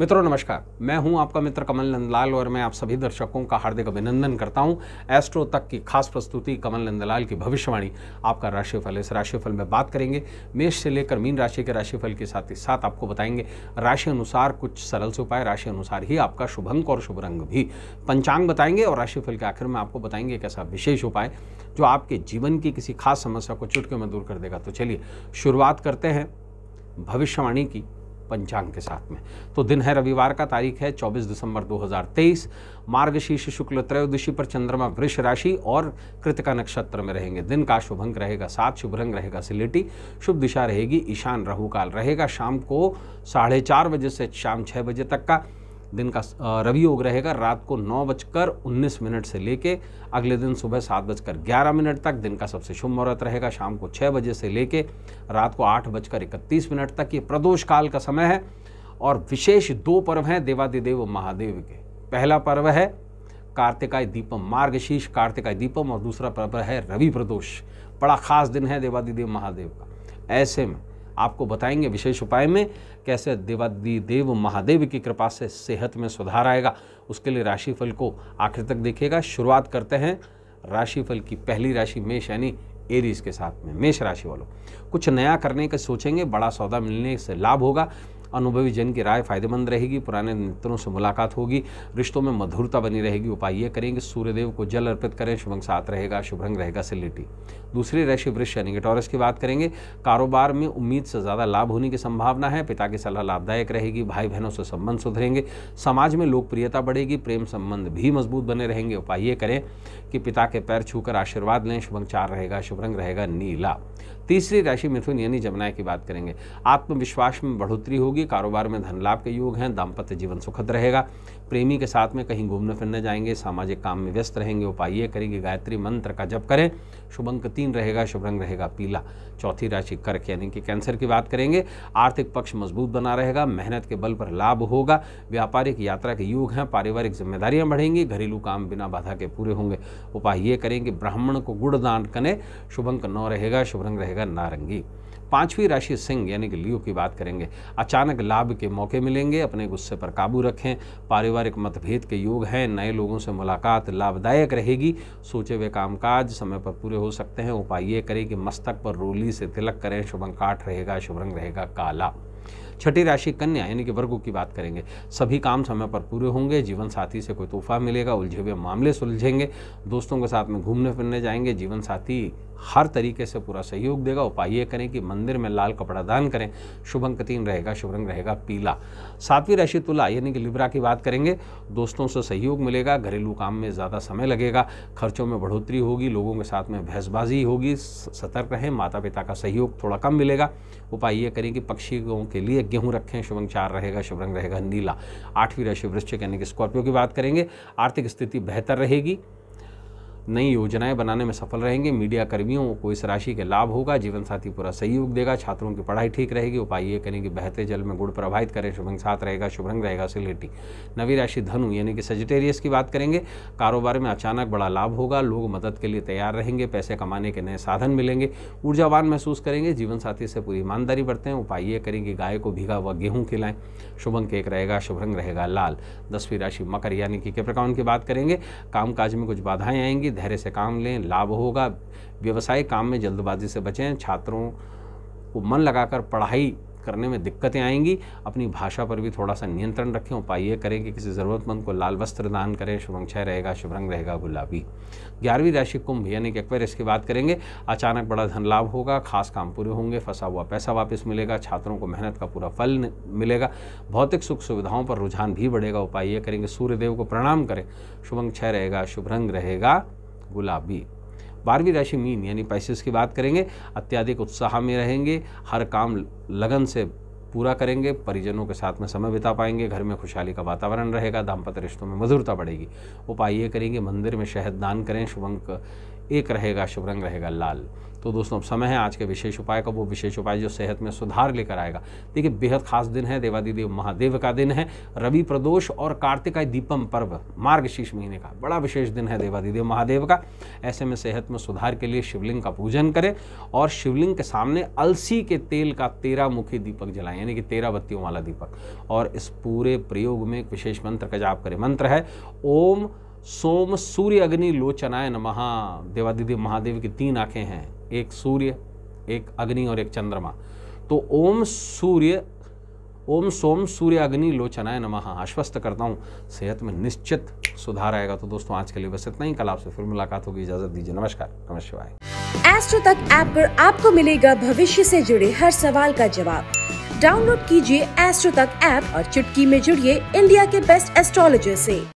मित्रों नमस्कार मैं हूं आपका मित्र कमल नंदलाल और मैं आप सभी दर्शकों का हार्दिक अभिनंदन करता हूं एस्ट्रो तक की खास प्रस्तुति कमल नंदलाल की भविष्यवाणी आपका राशिफल इस राशिफल में बात करेंगे मेष से लेकर मीन राशि के राशिफल के साथ ही साथ आपको बताएंगे राशि अनुसार कुछ सरल से उपाय राशि अनुसार ही आपका शुभ अंक और शुभ रंग भी पंचांग बताएंगे और राशिफल के आखिर में आपको बताएंगे एक ऐसा विशेष उपाय जो आपके जीवन की किसी खास समस्या को चुटके में दूर कर देगा तो चलिए शुरुआत करते हैं भविष्यवाणी की पंचांग के साथ में तो दिन है रविवार का तारीख है 24 दिसंबर 2023 मार्गशीर्ष शुक्ल त्रयोदशी पर चंद्रमा वृष राशि और कृतिका नक्षत्र में रहेंगे दिन का शुभ अंक रहेगा सात शुभ रंग रहेगा सिलेटी शुभ दिशा रहेगी ईशान राहुकाल काल रहेगा शाम को साढ़े चार बजे से शाम छः बजे तक का दिन का रवि योग रहेगा रात को नौ बजकर उन्नीस मिनट से लेके अगले दिन सुबह सात बजकर ग्यारह मिनट तक दिन का सबसे शुभ मुहूर्त रहेगा शाम को छः बजे से लेके रात को आठ बजकर इकतीस मिनट तक ये प्रदोष काल का समय है और विशेष दो पर्व हैं देवादिदेव महादेव के पहला पर्व है कार्तिकाय दीपम मार्गशीर्ष कार्तिकाय दीपम और दूसरा पर्व है रवि प्रदोष बड़ा खास दिन है देवादिदेव महादेव का ऐसे में आपको बताएंगे विशेष उपाय में कैसे देवादी देव महादेव की कृपा से सेहत में सुधार आएगा उसके लिए राशिफल को आखिर तक देखिएगा शुरुआत करते हैं राशिफल की पहली राशि मेष यानी एरीज के साथ में मेष राशि वालों कुछ नया करने का सोचेंगे बड़ा सौदा मिलने से लाभ होगा अनुभवी जन की राय फायदेमंद रहेगी पुराने मित्रों से मुलाकात होगी रिश्तों में मधुरता बनी रहेगी उपाय ये करेंगे सूर्यदेव को जल अर्पित करें शुभंग साथ रहेगा शुभरंग रहेगा सिलिटी दूसरी राशि वृक्ष यानी कि टॉरस की बात करेंगे कारोबार में उम्मीद से ज़्यादा लाभ होने की संभावना है पिता की सलाह लाभदायक रहेगी भाई बहनों से संबंध सुधरेंगे समाज में लोकप्रियता बढ़ेगी प्रेम संबंध भी मजबूत बने रहेंगे उपाय ये करें कि पिता के पैर छूकर आशीर्वाद लें शुभंग चार रहेगा शुभ रंग रहेगा नीला तीसरी राशि मिथुन यानी जमुना की बात करेंगे आत्मविश्वास में बढ़ोतरी होगी कारोबार में धन लाभ के योग हैं दाम्पत्य जीवन सुखद रहेगा प्रेमी के साथ में कहीं घूमने फिरने जाएंगे सामाजिक काम में व्यस्त रहेंगे उपाय करेंगे गायत्री मंत्र का जप करें शुभ अंक तीन रहेगा शुभ रंग रहेगा पीला चौथी राशि कर्क यानी कि कैंसर की बात करेंगे आर्थिक पक्ष मजबूत बना रहेगा मेहनत के बल पर लाभ होगा व्यापारिक यात्रा के योग हैं पारिवारिक जिम्मेदारियां बढ़ेंगी घरेलू काम बिना बाधा के पूरे होंगे उपाय ये करेंगे ब्राह्मण को गुड़ दान करें शुभ अंक नौ रहेगा शुभ रंग रहेगा जगह नारंगी पांचवी राशि सिंह यानी कि लियो की बात करेंगे अचानक लाभ के मौके मिलेंगे अपने गुस्से पर काबू रखें पारिवारिक मतभेद के योग हैं नए लोगों से मुलाकात लाभदायक रहेगी सोचे हुए कामकाज समय पर पूरे हो सकते हैं उपाय ये करें कि मस्तक पर रोली से तिलक करें शुभंकाठ रहेगा शुभ रंग रहेगा काला छठी राशि कन्या यानी कि वर्गों की बात करेंगे सभी काम समय पर पूरे होंगे जीवन साथी से कोई तोहफा मिलेगा उलझे हुए मामले सुलझेंगे दोस्तों के साथ में घूमने फिरने जाएंगे जीवन साथी हर तरीके से पूरा सहयोग देगा उपाय ये करें कि मंदिर में लाल कपड़ा दान करें शुभ अंक तीन रहेगा शुभ रंग रहेगा पीला सातवीं राशि तुला यानी कि लिब्रा की बात करेंगे दोस्तों से सहयोग मिलेगा घरेलू काम में ज़्यादा समय लगेगा खर्चों में बढ़ोतरी होगी लोगों के साथ में भैंसबाजी होगी सतर्क रहें माता पिता का सहयोग थोड़ा कम मिलेगा उपाय ये करें कि पक्षियों के लिए गेहूँ रखें शुभ अंक चार रहेगा शुभ रंग रहेगा नीला आठवीं राशि वृश्चिक यानी कि स्कॉर्पियो की बात करेंगे आर्थिक स्थिति बेहतर रहेगी नई योजनाएं बनाने में सफल रहेंगे मीडिया कर्मियों को इस राशि के लाभ होगा जीवन साथी पूरा सहयोग देगा छात्रों की पढ़ाई ठीक रहेगी उपाय ये करें कि बहते जल में गुड़ प्रभावित करें शुभ साथ रहेगा शुभ रंग रहेगा सिलेटी नवी राशि धनु यानी कि सजिटेरियस की बात करेंगे कारोबार में अचानक बड़ा लाभ होगा लोग मदद के लिए तैयार रहेंगे पैसे कमाने के नए साधन मिलेंगे ऊर्जावान महसूस करेंगे जीवन साथी से पूरी ईमानदारी बरतें उपाय ये करें कि गाय को भीगा हुआ गेहूँ खिलाएं शुभ अंक एक रहेगा शुभ रंग रहेगा लाल दसवीं राशि मकर यानी कि कैप्रिकॉन की बात करेंगे कामकाज में कुछ बाधाएं आएंगी धैर्य से काम लें लाभ होगा व्यवसाय काम में जल्दबाजी से बचें छात्रों को मन लगाकर पढ़ाई करने में दिक्कतें आएंगी अपनी भाषा पर भी थोड़ा सा नियंत्रण रखें उपाय ये करें कि किसी ज़रूरतमंद को लाल वस्त्र दान करें शुभ क्षय रहेगा शुभ रंग रहेगा गुलाबी ग्यारहवीं राशि कुंभ यानी कि एक्वेरियस इसकी बात करेंगे अचानक बड़ा धन लाभ होगा खास काम पूरे होंगे फंसा हुआ पैसा वापस मिलेगा छात्रों को मेहनत का पूरा फल मिलेगा भौतिक सुख सुविधाओं पर रुझान भी बढ़ेगा उपाय ये करेंगे सूर्यदेव को प्रणाम करें शुभंग क्षय रहेगा शुभ रंग रहेगा गुलाबी बारहवीं राशि मीन यानी पैसेस की बात करेंगे अत्यधिक उत्साह में रहेंगे हर काम लगन से पूरा करेंगे परिजनों के साथ में समय बिता पाएंगे घर में खुशहाली का वातावरण रहेगा दाम्पत्य रिश्तों में मधुरता बढ़ेगी उपाय ये करेंगे मंदिर में शहद दान करें शुभंक एक रहेगा शुभ रंग रहेगा लाल तो दोस्तों अब समय है आज के विशेष उपाय का वो विशेष उपाय जो सेहत में सुधार लेकर आएगा देखिए बेहद खास दिन है देवादिदेव महादेव का दिन है रवि प्रदोष और कार्तिकाय दीपम पर्व मार्गशीर्ष महीने का बड़ा विशेष दिन है देवादिदेव महादेव का ऐसे में सेहत में सुधार के लिए शिवलिंग का पूजन करें और शिवलिंग के सामने अलसी के तेल का तेरह मुखी दीपक जलाएं यानी कि तेरह बत्तियों वाला दीपक और इस पूरे प्रयोग में एक विशेष मंत्र का जाप करें मंत्र है ओम सोम सूर्य अग्नि लोचनाय नमः देवादिदेव महादेव की तीन आंखें हैं एक सूर्य एक अग्नि और एक चंद्रमा तो ओम सूर्य ओम सोम सूर्य अग्नि लोचनाय नमः आश्वस्त करता हूँ सेहत में निश्चित सुधार आएगा तो दोस्तों आज के लिए बस इतना ही कल आपसे फिर मुलाकात होगी इजाजत दीजिए नमस्कार नमः एस्ट्रो तक ऐप पर आपको मिलेगा भविष्य से जुड़े हर सवाल का जवाब डाउनलोड कीजिए एस्ट्रो तक ऐप और चुटकी में जुड़िए इंडिया के बेस्ट एस्ट्रोलॉजर से